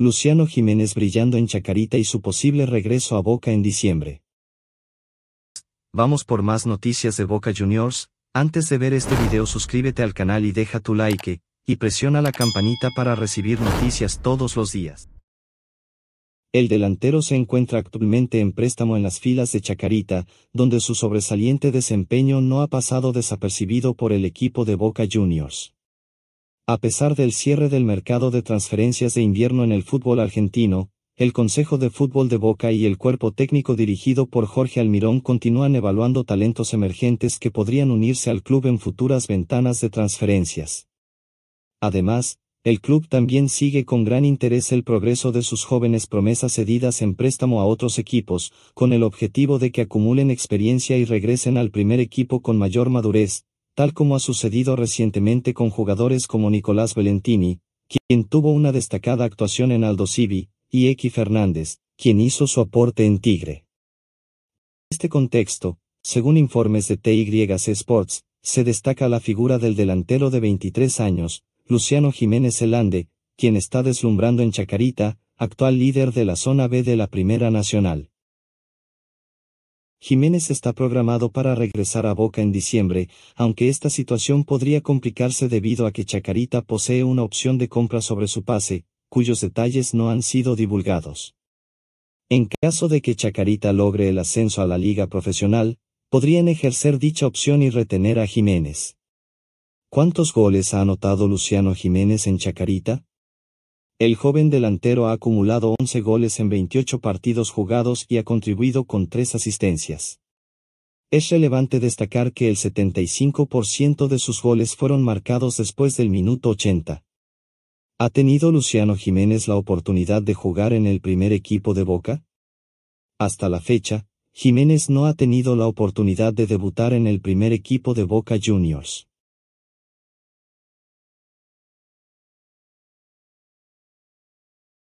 Luciano Jiménez brillando en Chacarita y su posible regreso a Boca en diciembre. Vamos por más noticias de Boca Juniors, antes de ver este video suscríbete al canal y deja tu like, y presiona la campanita para recibir noticias todos los días. El delantero se encuentra actualmente en préstamo en las filas de Chacarita, donde su sobresaliente desempeño no ha pasado desapercibido por el equipo de Boca Juniors. A pesar del cierre del mercado de transferencias de invierno en el fútbol argentino, el Consejo de Fútbol de Boca y el cuerpo técnico dirigido por Jorge Almirón continúan evaluando talentos emergentes que podrían unirse al club en futuras ventanas de transferencias. Además, el club también sigue con gran interés el progreso de sus jóvenes promesas cedidas en préstamo a otros equipos, con el objetivo de que acumulen experiencia y regresen al primer equipo con mayor madurez, tal como ha sucedido recientemente con jugadores como Nicolás Valentini, quien tuvo una destacada actuación en Aldo Civi, y X Fernández, quien hizo su aporte en Tigre. En este contexto, según informes de TYC Sports, se destaca la figura del delantero de 23 años, Luciano Jiménez Elande, quien está deslumbrando en Chacarita, actual líder de la zona B de la Primera Nacional. Jiménez está programado para regresar a Boca en diciembre, aunque esta situación podría complicarse debido a que Chacarita posee una opción de compra sobre su pase, cuyos detalles no han sido divulgados. En caso de que Chacarita logre el ascenso a la liga profesional, podrían ejercer dicha opción y retener a Jiménez. ¿Cuántos goles ha anotado Luciano Jiménez en Chacarita? El joven delantero ha acumulado 11 goles en 28 partidos jugados y ha contribuido con 3 asistencias. Es relevante destacar que el 75% de sus goles fueron marcados después del minuto 80. ¿Ha tenido Luciano Jiménez la oportunidad de jugar en el primer equipo de Boca? Hasta la fecha, Jiménez no ha tenido la oportunidad de debutar en el primer equipo de Boca Juniors.